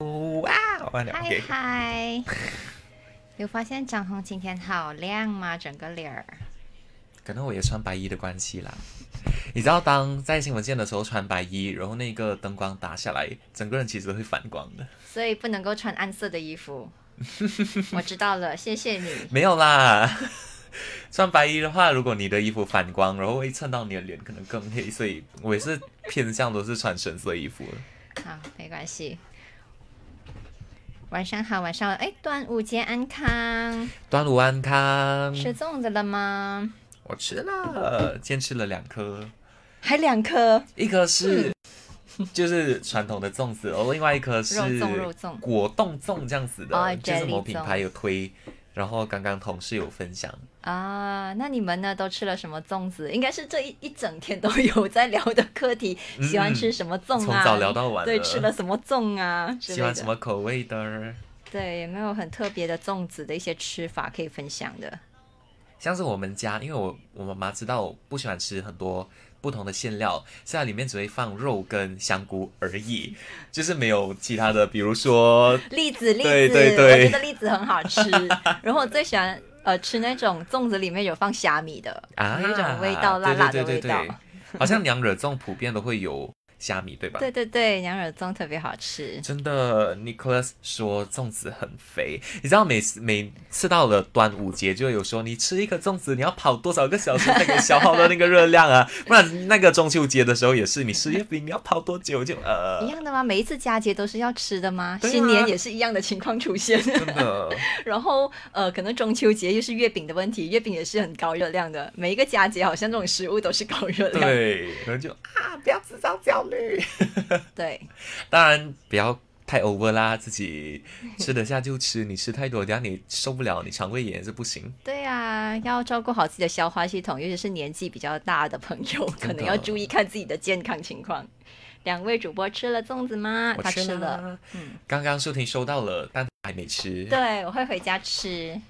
哇！嗨嗨！有发现张红今天好亮吗？整个脸儿，可能我也穿白衣的关系啦。你知道，当在新闻见的时候穿白衣，然后那个灯光打下来，整个人其实会反光的。所以不能够穿暗色的衣服。我知道了，谢谢你。没有啦，穿白衣的话，如果你的衣服反光，然后会蹭到你的脸，可能更黑。所以我也是偏向都是穿深色衣服好，没关系。晚上好，晚上好，哎，端午节安康，端午安康，吃粽子了吗？我吃了，坚吃了两颗，还两颗，一颗是就是传统的粽子，哦，另外一颗是肉粽、果冻粽这样子的，就是某品牌有推，然后刚刚同事有分享。啊，那你们呢？都吃了什么粽子？应该是这一一整天都有在聊的课题。喜欢吃什么粽啊？从早聊到晚。对，吃了什么粽啊？喜欢什么口味的？对，有没有很特别的粽子的一些吃法可以分享的？像是我们家，因为我我妈妈知道我不喜欢吃很多不同的馅料，现在里面只会放肉跟香菇而已，就是没有其他的，比如说栗子，栗子，对对，我觉得栗子很好吃。然后我最喜欢。呃，吃那种粽子里面有放虾米的啊，那种味道，辣辣的味道，好像娘惹粽普遍都会有。虾米对吧？对对对，羊肉粽特别好吃。真的，Nicholas 说粽子很肥。你知道每次每次到了端午节，就有说你吃一个粽子，你要跑多少个小时可以消耗到那个热量啊？不然那个中秋节的时候也是，你吃月饼你要跑多久就呃一样的吗？每一次佳节都是要吃的吗？新年也是一样的情况出现，真的。然后呃，可能中秋节又是月饼的问题，月饼也是很高热量的。每一个佳节好像这种食物都是高热量，对，可能就啊不要吃烧脚。累，对，当然不要太 over 啦，自己吃得下就吃，你吃太多，等下你受不了，你肠胃炎是不行。对啊，要照顾好自己的消化系统，尤其是年纪比较大的朋友，可能要注意看自己的健康情况。两位主播吃了粽子吗？他吃了，嗯，刚刚收听收到了，但还没吃。对，我会回家吃。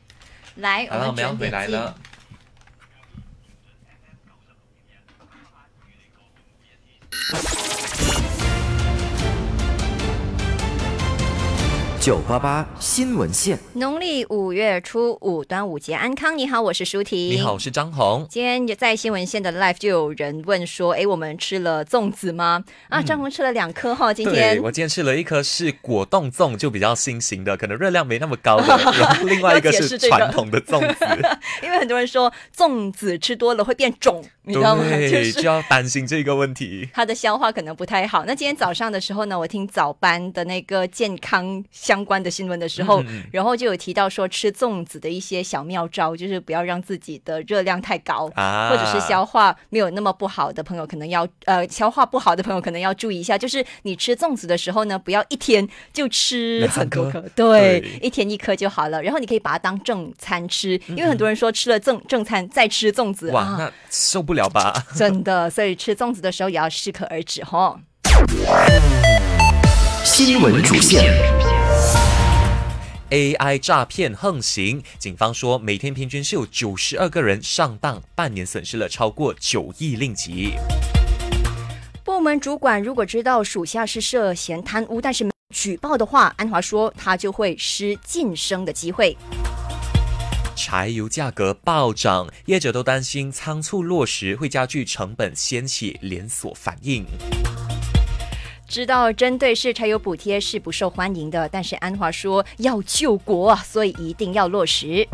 来，我们要回来了。九八八新闻线，农历五月初五，端午节安康。你好，我是舒婷。你好，我是张红。今天在新闻线的 live 就有人问说，哎，我们吃了粽子吗？啊，张红吃了两颗哈。今天我今天吃了一颗是果冻粽，就比较新型的，可能热量没那么高。然 后另外一个是传统的粽子。因为很多人说粽子吃多了会变肿，你知道吗？对，就要担心这个问题。它的消化可能不太好。那今天早上的时候呢，我听早班的那个健康。相关的新闻的时候，然后就有提到说吃粽子的一些小妙招，就是不要让自己的热量太高，或者是消化没有那么不好的朋友可能要呃消化不好的朋友可能要注意一下，就是你吃粽子的时候呢，不要一天就吃很多颗，对，一天一颗就好了。然后你可以把它当正餐吃，因为很多人说吃了正正餐再吃粽子哇，那受不了吧？真的，所以吃粽子的时候也要适可而止哈。新闻主线。AI 诈骗横行，警方说每天平均是有九十二个人上当，半年损失了超过九亿令吉。部门主管如果知道属下是涉嫌贪污，但是没举报的话，安华说他就会失晋升的机会。柴油价格暴涨，业者都担心仓促落实会加剧成本，掀起连锁反应。知道针对是柴油补贴是不受欢迎的，但是安华说要救国，所以一定要落实。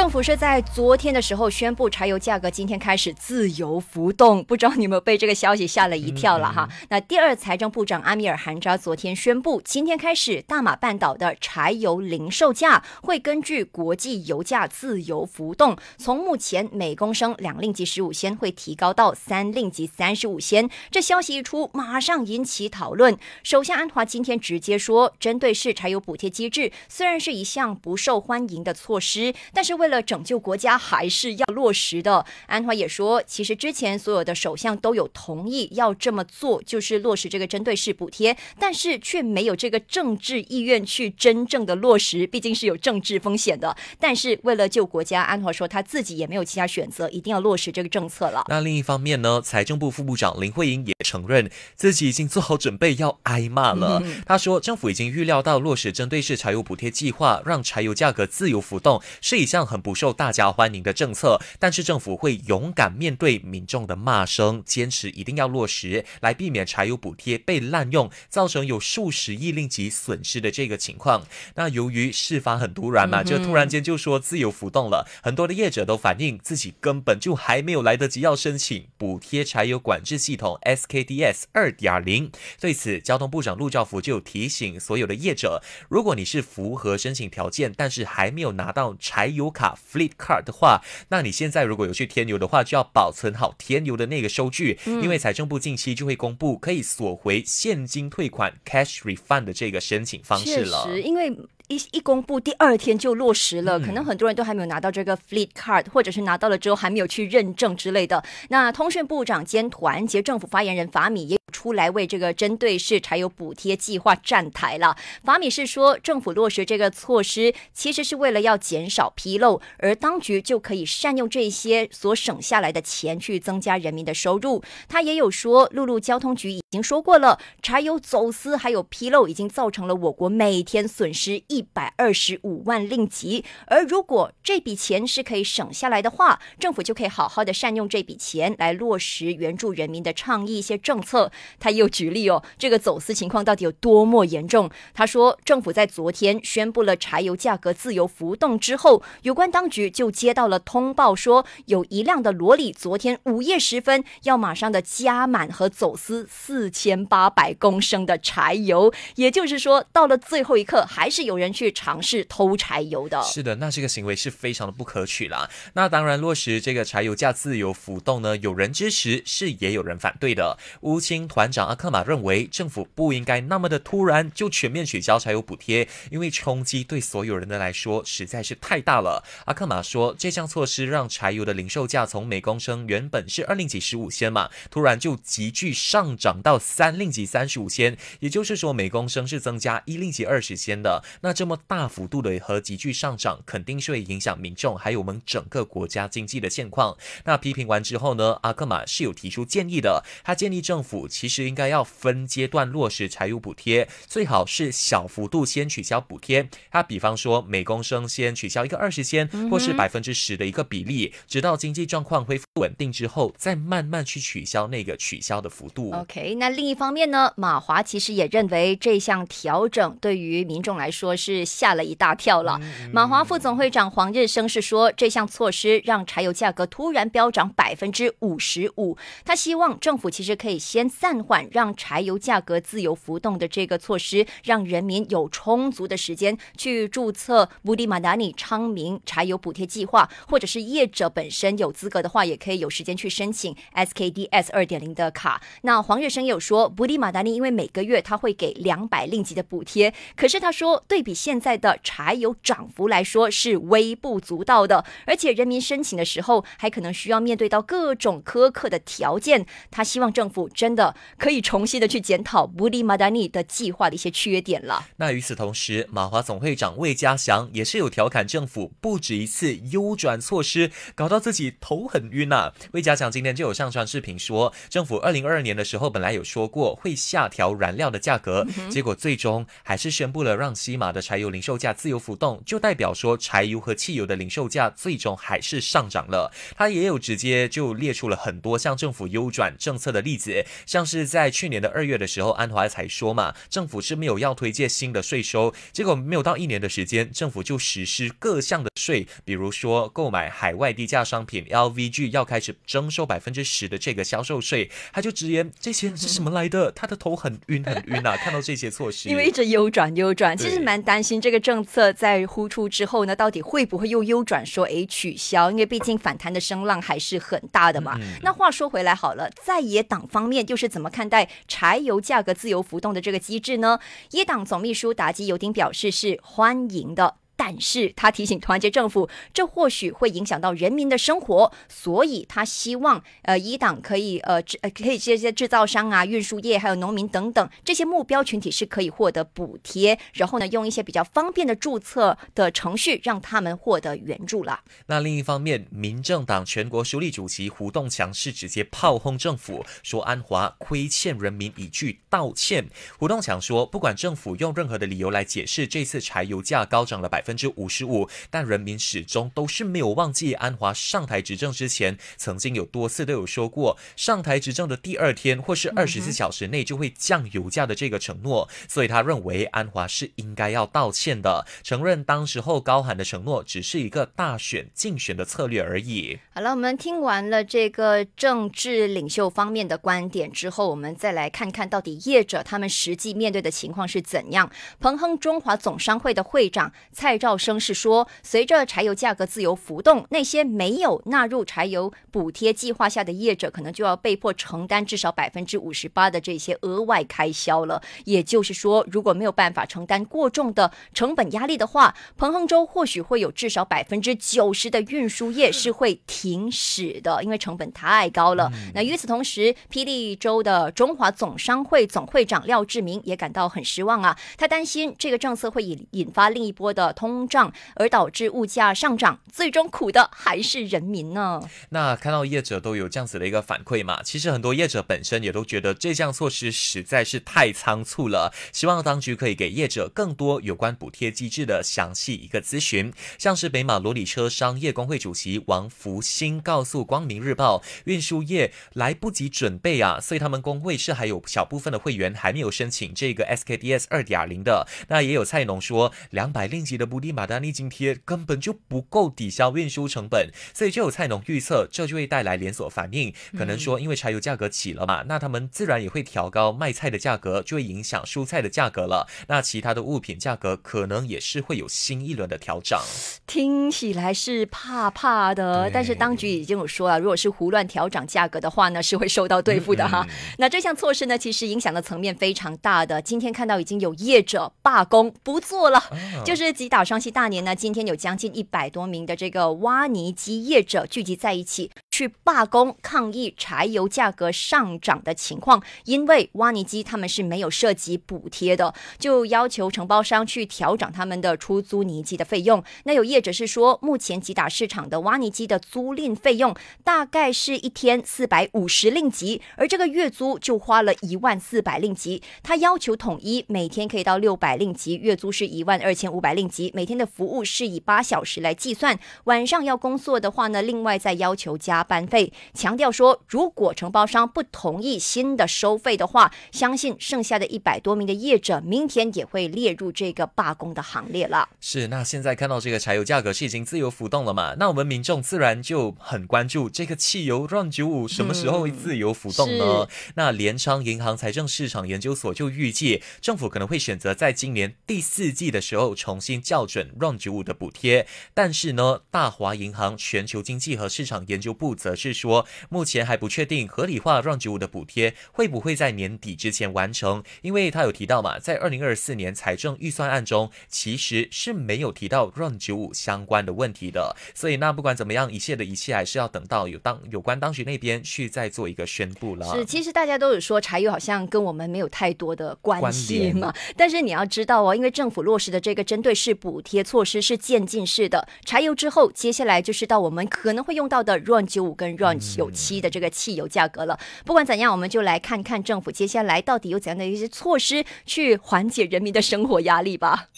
政府是在昨天的时候宣布，柴油价格今天开始自由浮动。不知道你们被这个消息吓了一跳了哈。那第二财政部长阿米尔汗扎昨天宣布，今天开始，大马半岛的柴油零售价会根据国际油价自由浮动，从目前每公升两令吉十五仙会提高到三令吉三十五仙。这消息一出，马上引起讨论。首相安华今天直接说，针对是柴油补贴机制，虽然是一项不受欢迎的措施，但是为为了拯救国家，还是要落实的。安华也说，其实之前所有的首相都有同意要这么做，就是落实这个针对式补贴，但是却没有这个政治意愿去真正的落实，毕竟是有政治风险的。但是为了救国家，安华说他自己也没有其他选择，一定要落实这个政策了。那另一方面呢？财政部副部长林慧英也承认自己已经做好准备要挨骂了。他说，政府已经预料到落实针对式柴油补贴计划，让柴油价格自由浮动，是一项很。不受大家欢迎的政策，但是政府会勇敢面对民众的骂声，坚持一定要落实，来避免柴油补贴被滥用，造成有数十亿令吉损失的这个情况。那由于事发很突然嘛，就突然间就说自由浮动了，很多的业者都反映自己根本就还没有来得及要申请补贴柴油管制系统 SKDS 二点零。对此，交通部长陆兆福就提醒所有的业者，如果你是符合申请条件，但是还没有拿到柴油卡。Fleet Card 的话，那你现在如果有去天牛的话，就要保存好天牛的那个收据，因为财政部近期就会公布可以索回现金退款 Cash Refund 的这个申请方式了。因为。一一公布，第二天就落实了。可能很多人都还没有拿到这个 Fleet Card，或者是拿到了之后还没有去认证之类的。那通讯部长兼团结政府发言人法米也出来为这个针对是柴油补贴计划站台了。法米是说，政府落实这个措施其实是为了要减少纰漏，而当局就可以善用这些所省下来的钱去增加人民的收入。他也有说，陆路交通局已经说过了，柴油走私还有纰漏已经造成了我国每天损失一。一百二十五万令吉，而如果这笔钱是可以省下来的话，政府就可以好好的善用这笔钱来落实援助人民的倡议一些政策。他又举例哦，这个走私情况到底有多么严重？他说，政府在昨天宣布了柴油价格自由浮动之后，有关当局就接到了通报，说有一辆的罗里昨天午夜时分要马上的加满和走私四千八百公升的柴油。也就是说，到了最后一刻，还是有人。去尝试偷柴油的，是的，那这个行为是非常的不可取啦。那当然，落实这个柴油价自由浮动呢，有人支持，是也有人反对的。乌青团长阿克玛认为，政府不应该那么的突然就全面取消柴油补贴，因为冲击对所有人的来说实在是太大了。阿克玛说，这项措施让柴油的零售价从每公升原本是二令几十五仙嘛，突然就急剧上涨到三令几三十五仙，也就是说，每公升是增加一令几二十仙的。那这么大幅度的和急剧上涨，肯定是会影响民众，还有我们整个国家经济的现况。那批评完之后呢？阿克玛是有提出建议的，他建议政府其实应该要分阶段落实柴油补贴，最好是小幅度先取消补贴。他比方说，每公升先取消一个二十千，或是百分之十的一个比例，直到经济状况恢复稳定之后，再慢慢去取消那个取消的幅度。OK，那另一方面呢？马华其实也认为这项调整对于民众来说。是吓了一大跳了。马华副总会长黄日升是说，这项措施让柴油价格突然飙涨百分之五十五。他希望政府其实可以先暂缓让柴油价格自由浮动的这个措施，让人民有充足的时间去注册布迪马达尼昌明柴油补贴计划，或者是业者本身有资格的话，也可以有时间去申请 SKDS 二点零的卡。那黄日升有说，布迪马达尼因为每个月他会给两百令吉的补贴，可是他说对。比现在的柴油涨幅来说是微不足道的，而且人民申请的时候还可能需要面对到各种苛刻的条件。他希望政府真的可以重新的去检讨布里马丹尼的计划的一些缺点了。那与此同时，马华总会长魏家祥也是有调侃政府不止一次优转措施，搞到自己头很晕呐。魏家祥今天就有上传视频说，政府二零二二年的时候本来有说过会下调燃料的价格，结果最终还是宣布了让西马的。柴油零售价自由浮动，就代表说柴油和汽油的零售价最终还是上涨了。他也有直接就列出了很多向政府优转政策的例子，像是在去年的二月的时候，安华才说嘛，政府是没有要推介新的税收，结果没有到一年的时间，政府就实施各项的税，比如说购买海外低价商品 LVG 要开始征收百分之十的这个销售税，他就直言这些是什么来的？他的头很晕很晕啊！看到这些措施，因为一直优转优转，其实蛮。担心这个政策在呼出之后呢，到底会不会又优转说诶取消？因为毕竟反弹的声浪还是很大的嘛。那话说回来好了，在野党方面又是怎么看待柴油价格自由浮动的这个机制呢？野党总秘书达基尤丁表示是欢迎的。但是他提醒团结政府，这或许会影响到人民的生活，所以他希望呃一党可以呃呃可以这些制造商啊、运输业还有农民等等这些目标群体是可以获得补贴，然后呢用一些比较方便的注册的程序让他们获得援助了。那另一方面，民政党全国书立主席胡栋强是直接炮轰政府，说安华亏欠人民一句道歉。胡栋强说，不管政府用任何的理由来解释这次柴油价高涨了百。百分之五十五，但人民始终都是没有忘记安华上台执政之前，曾经有多次都有说过，上台执政的第二天或是二十四小时内就会降油价的这个承诺。所以他认为安华是应该要道歉的，承认当时候高喊的承诺只是一个大选竞选的策略而已。好了，我们听完了这个政治领袖方面的观点之后，我们再来看看到底业者他们实际面对的情况是怎样。彭亨中华总商会的会长蔡。赵生是说，随着柴油价格自由浮动，那些没有纳入柴油补贴计划下的业者，可能就要被迫承担至少百分之五十八的这些额外开销了。也就是说，如果没有办法承担过重的成本压力的话，彭亨州或许会有至少百分之九十的运输业是会停驶的，因为成本太高了。那与此同时，霹雳州的中华总商会总会长廖志明也感到很失望啊，他担心这个政策会引引发另一波的通。通胀而导致物价上涨，最终苦的还是人民呢。那看到业者都有这样子的一个反馈嘛？其实很多业者本身也都觉得这项措施实在是太仓促了，希望当局可以给业者更多有关补贴机制的详细一个咨询。像是北马罗里车商业工会主席王福兴告诉光明日报，运输业来不及准备啊，所以他们工会是还有小部分的会员还没有申请这个 SKDS 二点零的。那也有菜农说，两百令吉的补。立马的利津贴根本就不够抵消运输成本，所以就有菜农预测，这就会带来连锁反应。可能说，因为柴油价格起了嘛，那他们自然也会调高卖菜的价格，就会影响蔬菜的价格了。那其他的物品价格可能也是会有新一轮的调整。听起来是怕怕的，但是当局已经有说了，如果是胡乱调整价格的话呢，是会受到对付的哈。那这项措施呢，其实影响的层面非常大的。今天看到已经有业者罢工不做了，就是几打。双溪大年呢，今天有将近一百多名的这个挖泥机业者聚集在一起。去罢工抗议柴油价格上涨的情况，因为挖泥机他们是没有涉及补贴的，就要求承包商去调整他们的出租泥机的费用。那有业者是说，目前吉打市场的挖泥机的租赁费用大概是一天四百五十令吉，而这个月租就花了一万四百令吉。他要求统一每天可以到六百令吉，月租是一万二千五百令吉，每天的服务是以八小时来计算。晚上要工作的话呢，另外再要求加。班费强调说，如果承包商不同意新的收费的话，相信剩下的一百多名的业者明天也会列入这个罢工的行列了。是，那现在看到这个柴油价格是已经自由浮动了嘛？那我们民众自然就很关注这个汽油 run 九五什么时候会自由浮动呢？那联昌银行财政市场研究所就预计，政府可能会选择在今年第四季的时候重新校准 run 九五的补贴。但是呢，大华银行全球经济和市场研究部。则是说，目前还不确定合理化 run 九五的补贴会不会在年底之前完成，因为他有提到嘛，在二零二四年财政预算案中，其实是没有提到 run 九五相关的问题的。所以那不管怎么样，一切的一切还是要等到有当有关当局那边去再做一个宣布了。是，其实大家都有说柴油好像跟我们没有太多的关系嘛，但是你要知道哦，因为政府落实的这个针对是补贴措施是渐进式的，柴油之后，接下来就是到我们可能会用到的 run 五跟 r a n 九七的这个汽油价格了，不管怎样，我们就来看看政府接下来到底有怎样的一些措施去缓解人民的生活压力吧。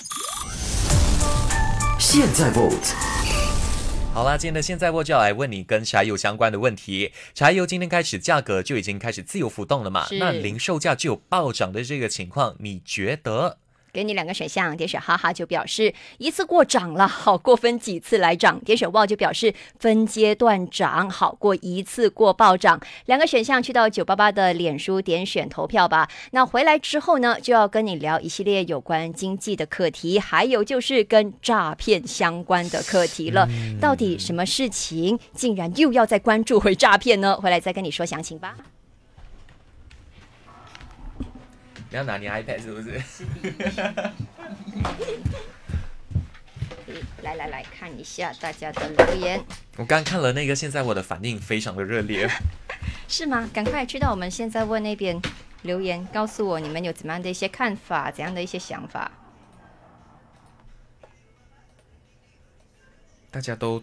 现在 vote，好啦，今天的现在我就要来问你跟柴油相关的问题。柴油今天开始价格就已经开始自由浮动了嘛？那零售价就有暴涨的这个情况，你觉得？给你两个选项，点选哈哈就表示一次过涨了好过分几次来涨，点选哇就表示分阶段涨好过一次过暴涨。两个选项去到九八八的脸书点选投票吧。那回来之后呢，就要跟你聊一系列有关经济的课题，还有就是跟诈骗相关的课题了。到底什么事情竟然又要再关注回诈骗呢？回来再跟你说详情吧。要拿你 iPad 是不是？来来来看一下大家的留言。我刚看了那个，现在我的反应非常的热烈。是吗？赶快去到我们现在问那边留言，告诉我你们有怎么样的一些看法，怎样的一些想法。大家都。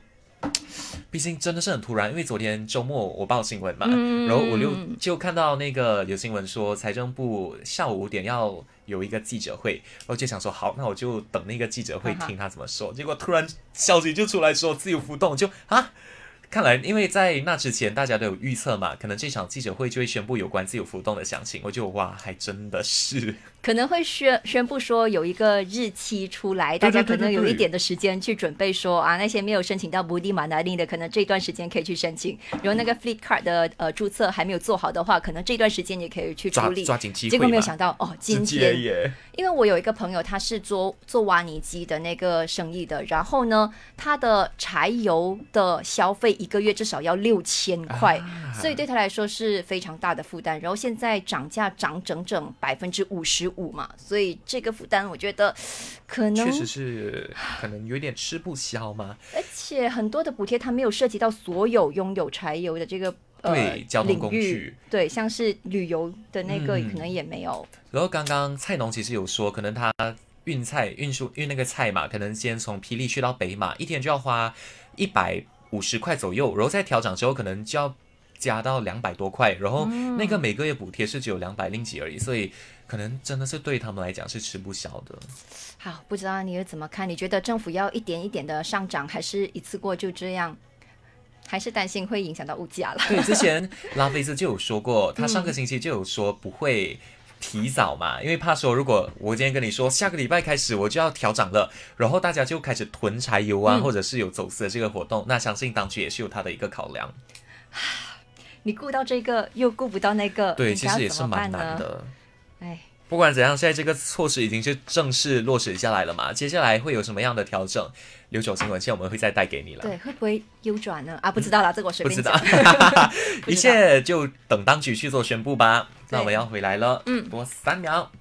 毕竟真的是很突然，因为昨天周末我报新闻嘛，然后我就就看到那个有新闻说财政部下午五点要有一个记者会，然后就想说好，那我就等那个记者会听他怎么说。结果突然消息就出来说自由浮动，就啊，看来因为在那之前大家都有预测嘛，可能这场记者会就会宣布有关自由浮动的详情。我就哇，还真的是。可能会宣宣布说有一个日期出来，大家可能有一点的时间去准备。说啊，那些没有申请到不地马达令的，可能这段时间可以去申请。然后那个 Fleet Card 的呃注册还没有做好的话，可能这段时间也可以去处理。抓紧机会。结果没有想到，哦，今天，因为我有一个朋友，他是做做挖泥机的那个生意的，然后呢，他的柴油的消费一个月至少要六千块，所以对他来说是非常大的负担。然后现在涨价涨整整百分之五十。五嘛，所以这个负担我觉得可能确实是可能有点吃不消嘛。而且很多的补贴它没有涉及到所有拥有柴油的这个对交通工具，对，像是旅游的那个可能也没有。然后刚刚菜农其实有说，可能他运菜运输运那个菜嘛，可能先从霹雳去到北马，一天就要花一百五十块左右，然后再调整之后可能就要加到两百多块，然后那个每个月补贴是只有两百零几而已，所以。可能真的是对他们来讲是吃不消的。好，不知道你又怎么看？你觉得政府要一点一点的上涨，还是一次过就这样？还是担心会影响到物价了？对，之前拉菲斯就有说过，他上个星期就有说不会提早嘛，因为怕说如果我今天跟你说下个礼拜开始我就要调涨了，然后大家就开始囤柴油啊，或者是有走私的这个活动，那相信当局也是有他的一个考量。你顾到这个又顾不到那个，对，其实也是蛮难的。哎，不管怎样，现在这个措施已经是正式落实下来了嘛？接下来会有什么样的调整？留守新闻线，我们会再带给你了。对，会不会右转呢？啊，不知道啦，这个我随便。不知道，一切就等当局去做宣布吧。那我要回来了，嗯，多三秒。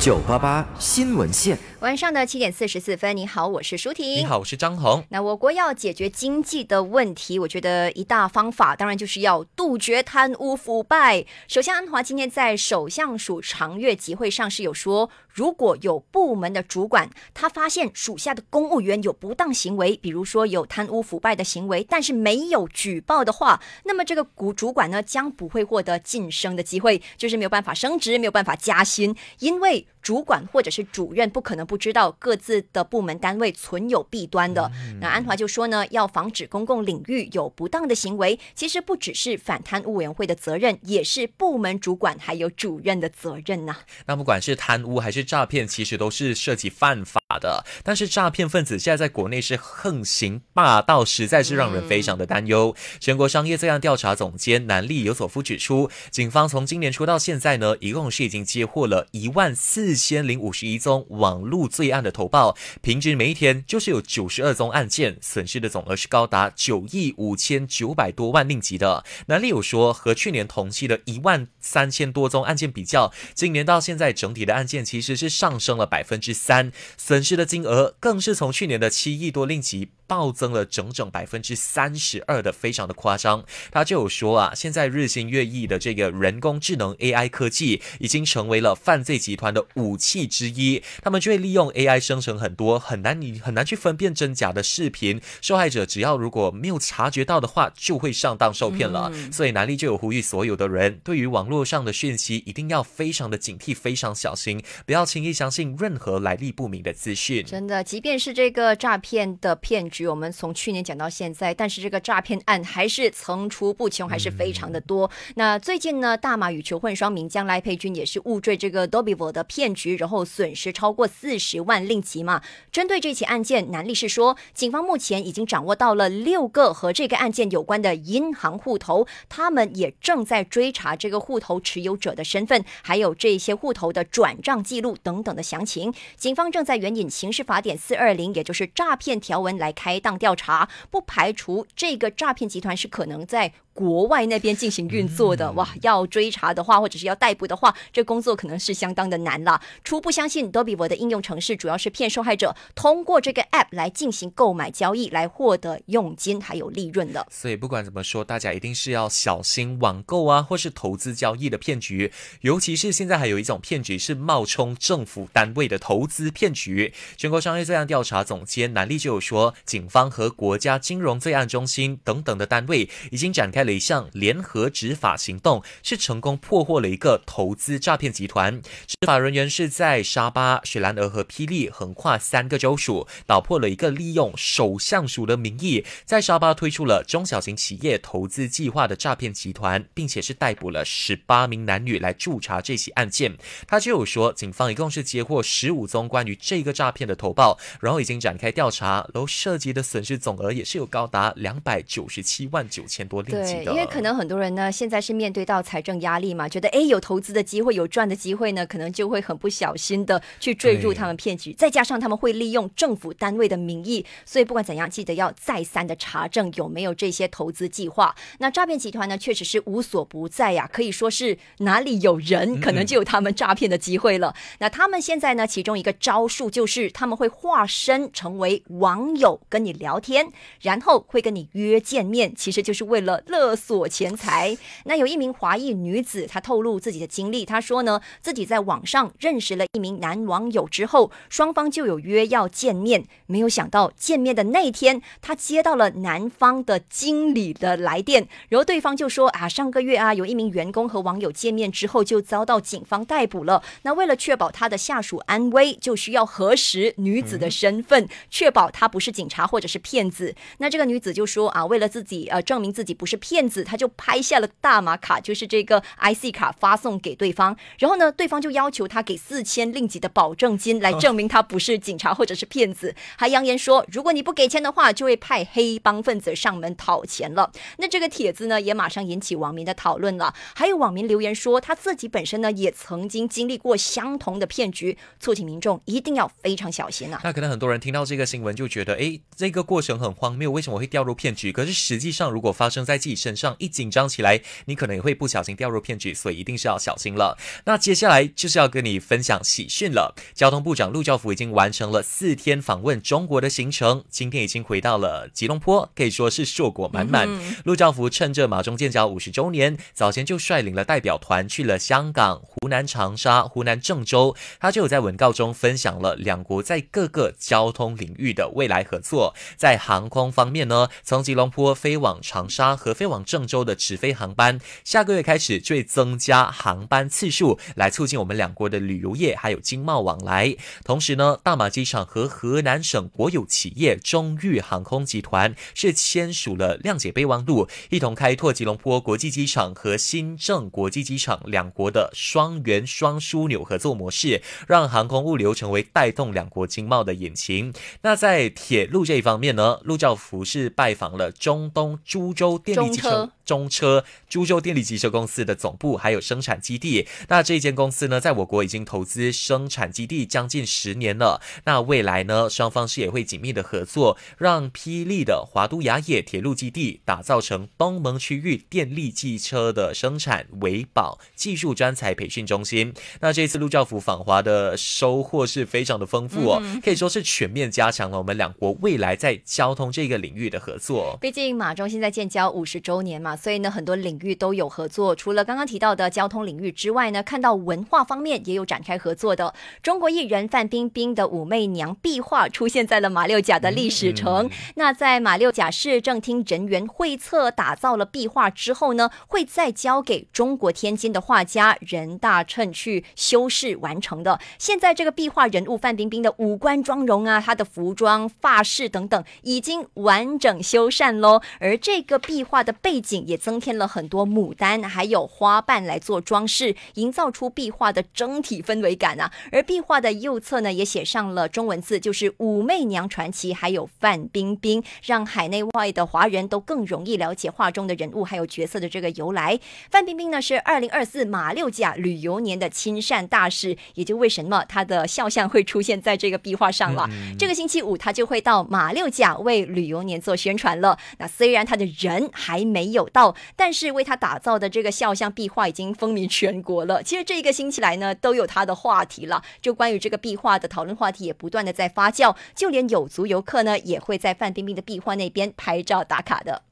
九八八新闻线。晚上的七点四十四分，你好，我是舒婷。你好，我是张红。那我国要解决经济的问题，我觉得一大方法，当然就是要杜绝贪污腐败。首先，安华今天在首相署长月集会上是有说，如果有部门的主管，他发现属下的公务员有不当行为，比如说有贪污腐败的行为，但是没有举报的话，那么这个股主管呢，将不会获得晋升的机会，就是没有办法升职，没有办法加薪，因为。主管或者是主任不可能不知道各自的部门单位存有弊端的。那安华就说呢，要防止公共领域有不当的行为，其实不只是反贪污委员会的责任，也是部门主管还有主任的责任呐。那不管是贪污还是诈骗，其实都是涉及犯法的。但是诈骗分子现在在国内是横行霸道，实在是让人非常的担忧。全国商业罪案调查总监南利尤索夫指出，警方从今年初到现在呢，一共是已经接获了一万四。四千零五十一宗网络罪案的投报，平均每一天就是有九十二宗案件，损失的总额是高达九亿五千九百多万令吉的。那例如说，和去年同期的一万三千多宗案件比较，今年到现在整体的案件其实是上升了百分之三，损失的金额更是从去年的七亿多令吉。暴增了整整百分之三十二的，非常的夸张。他就有说啊，现在日新月异的这个人工智能 AI 科技，已经成为了犯罪集团的武器之一。他们就会利用 AI 生成很多很难你很难去分辨真假的视频，受害者只要如果没有察觉到的话，就会上当受骗了。所以南丽就有呼吁所有的人，对于网络上的讯息一定要非常的警惕，非常小心，不要轻易相信任何来历不明的资讯。真的，即便是这个诈骗的骗局。我们从去年讲到现在，但是这个诈骗案还是层出不穷，还是非常的多。那最近呢，大马羽球混双名将赖佩君也是误坠这个 d o b i v o 的骗局，然后损失超过四十万令吉嘛。针对这起案件，南力士说，警方目前已经掌握到了六个和这个案件有关的银行户头，他们也正在追查这个户头持有者的身份，还有这些户头的转账记录等等的详情。警方正在援引刑事法典四二零，也就是诈骗条文来开。埋档调查，不排除这个诈骗集团是可能在国外那边进行运作的。哇，要追查的话，或者是要逮捕的话，这工作可能是相当的难了。初步相信，多比沃的应用程式主要是骗受害者通过这个 App 来进行购买交易，来获得佣金还有利润的。所以不管怎么说，大家一定是要小心网购啊，或是投资交易的骗局。尤其是现在还有一种骗局是冒充政府单位的投资骗局。全国商业罪案调查总监南丽就有说。警方和国家金融罪案中心等等的单位已经展开了一项联合执法行动，是成功破获了一个投资诈骗集团。执法人员是在沙巴、雪兰莪和霹雳横跨三个州属，捣破了一个利用首相署的名义，在沙巴推出了中小型企业投资计划的诈骗集团，并且是逮捕了十八名男女来驻查这起案件。他就有说，警方一共是接获十五宗关于这个诈骗的投报，然后已经展开调查，后涉。的损失总额也是有高达两百九十七万九千多例。对，因为可能很多人呢，现在是面对到财政压力嘛，觉得哎有投资的机会，有赚的机会呢，可能就会很不小心的去坠入他们骗局。再加上他们会利用政府单位的名义，所以不管怎样，记得要再三的查证有没有这些投资计划。那诈骗集团呢，确实是无所不在呀，可以说是哪里有人，可能就有他们诈骗的机会了。那他们现在呢，其中一个招数就是他们会化身成为网友。跟你聊天，然后会跟你约见面，其实就是为了勒索钱财。那有一名华裔女子，她透露自己的经历，她说呢，自己在网上认识了一名男网友之后，双方就有约要见面。没有想到见面的那天，她接到了男方的经理的来电，然后对方就说啊，上个月啊，有一名员工和网友见面之后，就遭到警方逮捕了。那为了确保他的下属安危，就需要核实女子的身份，确保她不是警察。或者是骗子，那这个女子就说啊，为了自己呃证明自己不是骗子，她就拍下了大马卡，就是这个 I C 卡发送给对方，然后呢，对方就要求她给四千令吉的保证金来证明她不是警察或者是骗子，还扬言说如果你不给钱的话，就会派黑帮分子上门讨钱了。那这个帖子呢，也马上引起网民的讨论了，还有网民留言说他自己本身呢也曾经经历过相同的骗局，促请民众一定要非常小心啊。那可能很多人听到这个新闻就觉得，哎。这个过程很荒谬，为什么会掉入骗局？可是实际上，如果发生在自己身上，一紧张起来，你可能也会不小心掉入骗局，所以一定是要小心了。那接下来就是要跟你分享喜讯了。交通部长陆兆福已经完成了四天访问中国的行程，今天已经回到了吉隆坡，可以说是硕果满满。陆兆福趁着马中建交五十周年，早前就率领了代表团去了香港、湖南长沙、湖南郑州，他就有在文告中分享了两国在各个交通领域的未来合作。在航空方面呢，从吉隆坡飞往长沙和飞往郑州的直飞航班，下个月开始就会增加航班次数，来促进我们两国的旅游业还有经贸往来。同时呢，大马机场和河南省国有企业中裕航空集团是签署了谅解备忘录，一同开拓吉隆坡国际机场和新郑国际机场两国的双元双枢纽合作模式，让航空物流成为带动两国经贸的引擎。那在铁路。这方面呢，陆兆福是拜访了中东株洲电力机车、中车株洲电力机车公司的总部，还有生产基地。那这一间公司呢，在我国已经投资生产基地将近十年了。那未来呢，双方是也会紧密的合作，让霹雳的华都雅野铁路基地打造成东盟区域电力机车的生产、维保、技术专才培训中心。那这次陆兆福访华的收获是非常的丰富哦，可以说是全面加强了我们两国未来。来在交通这个领域的合作，毕竟马中现在建交五十周年嘛，所以呢很多领域都有合作。除了刚刚提到的交通领域之外呢，看到文化方面也有展开合作的。中国艺人范冰冰的武媚娘壁画出现在了马六甲的历史城。那在马六甲市政厅人员会测打造了壁画之后呢，会再交给中国天津的画家任大称去修饰完成的。现在这个壁画人物范冰冰的五官妆容啊，她的服装发饰。等等，已经完整修缮喽。而这个壁画的背景也增添了很多牡丹，还有花瓣来做装饰，营造出壁画的整体氛围感啊。而壁画的右侧呢，也写上了中文字，就是《武媚娘传奇》，还有范冰冰，让海内外的华人都更容易了解画中的人物还有角色的这个由来。范冰冰呢，是二零二四马六甲旅游年的亲善大使，也就为什么她的肖像会出现在这个壁画上了。这个星期五，她就会到。马六甲为旅游年做宣传了，那虽然他的人还没有到，但是为他打造的这个肖像壁画已经风靡全国了。其实这一个星期来呢，都有他的话题了，就关于这个壁画的讨论话题也不断的在发酵，就连有足游客呢，也会在范冰冰的壁画那边拍照打卡的。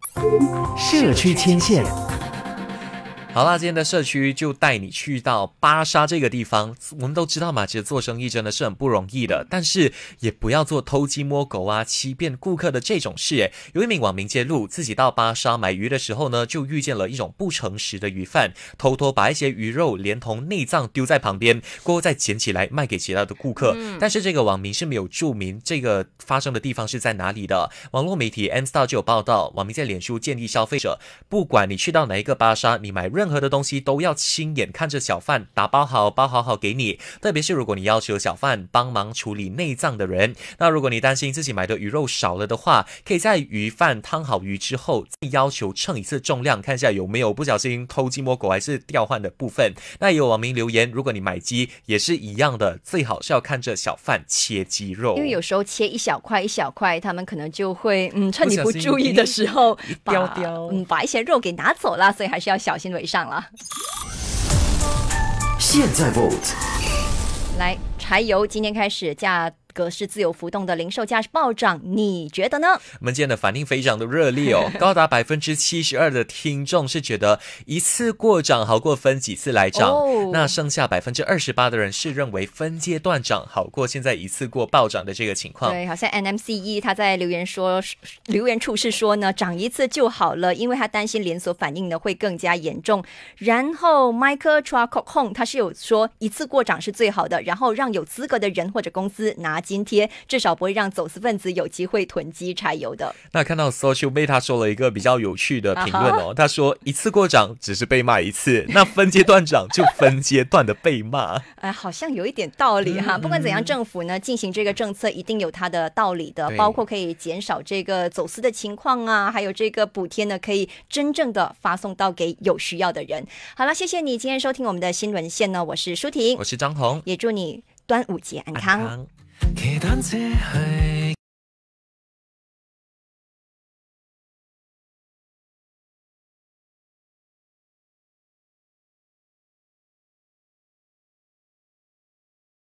社区牵线。好啦，今天的社区就带你去到巴沙这个地方。我们都知道嘛，其实做生意真的是很不容易的，但是也不要做偷鸡摸狗啊、欺骗顾客的这种事。哎，有一名网民揭露，自己到巴沙买鱼的时候呢，就遇见了一种不诚实的鱼贩，偷偷把一些鱼肉连同内脏丢在旁边，过后再捡起来卖给其他的顾客。但是这个网民是没有注明这个发生的地方是在哪里的。网络媒体 MStar 就有报道，网民在脸书建议消费者，不管你去到哪一个巴沙，你买任。任何的东西都要亲眼看着小贩打包好，包好好给你。特别是如果你要求小贩帮忙处理内脏的人，那如果你担心自己买的鱼肉少了的话，可以在鱼贩汤好鱼之后再要求称一次重量，看一下有没有不小心偷鸡摸狗还是调换的部分。那有网民留言，如果你买鸡也是一样的，最好是要看着小贩切鸡肉，因为有时候切一小块一小块，他们可能就会嗯趁你不注意的时候把嗯把一些肉给拿走了，所以还是要小心为。上了，现在 vote。来，柴油，今天开始价。格式自由浮动的零售价是暴涨，你觉得呢？我们今天的反应非常的热烈哦，高达百分之七十二的听众是觉得一次过涨好过分几次来涨，那剩下百分之二十八的人是认为分阶段涨好过现在一次过暴涨的这个情况。对，好像 NMC e 他在留言说，留言处是说呢，涨一次就好了，因为他担心连锁反应呢会更加严重。然后 Michael t r a c o c Home 他是有说一次过涨是最好的，然后让有资格的人或者公司拿。津贴至少不会让走私分子有机会囤积柴油的。那看到 Social Beta 说了一个比较有趣的评论哦，他说一次过涨只是被骂一次，那分阶段涨就分阶段的被骂。哎，好像有一点道理哈。不管怎样，政府呢进行这个政策一定有它的道理的，包括可以减少这个走私的情况啊，还有这个补贴呢可以真正的发送到给有需要的人。好了，谢谢你今天收听我们的新闻线呢，我是舒婷，我是张红，也祝你端午节安康。骑单车去。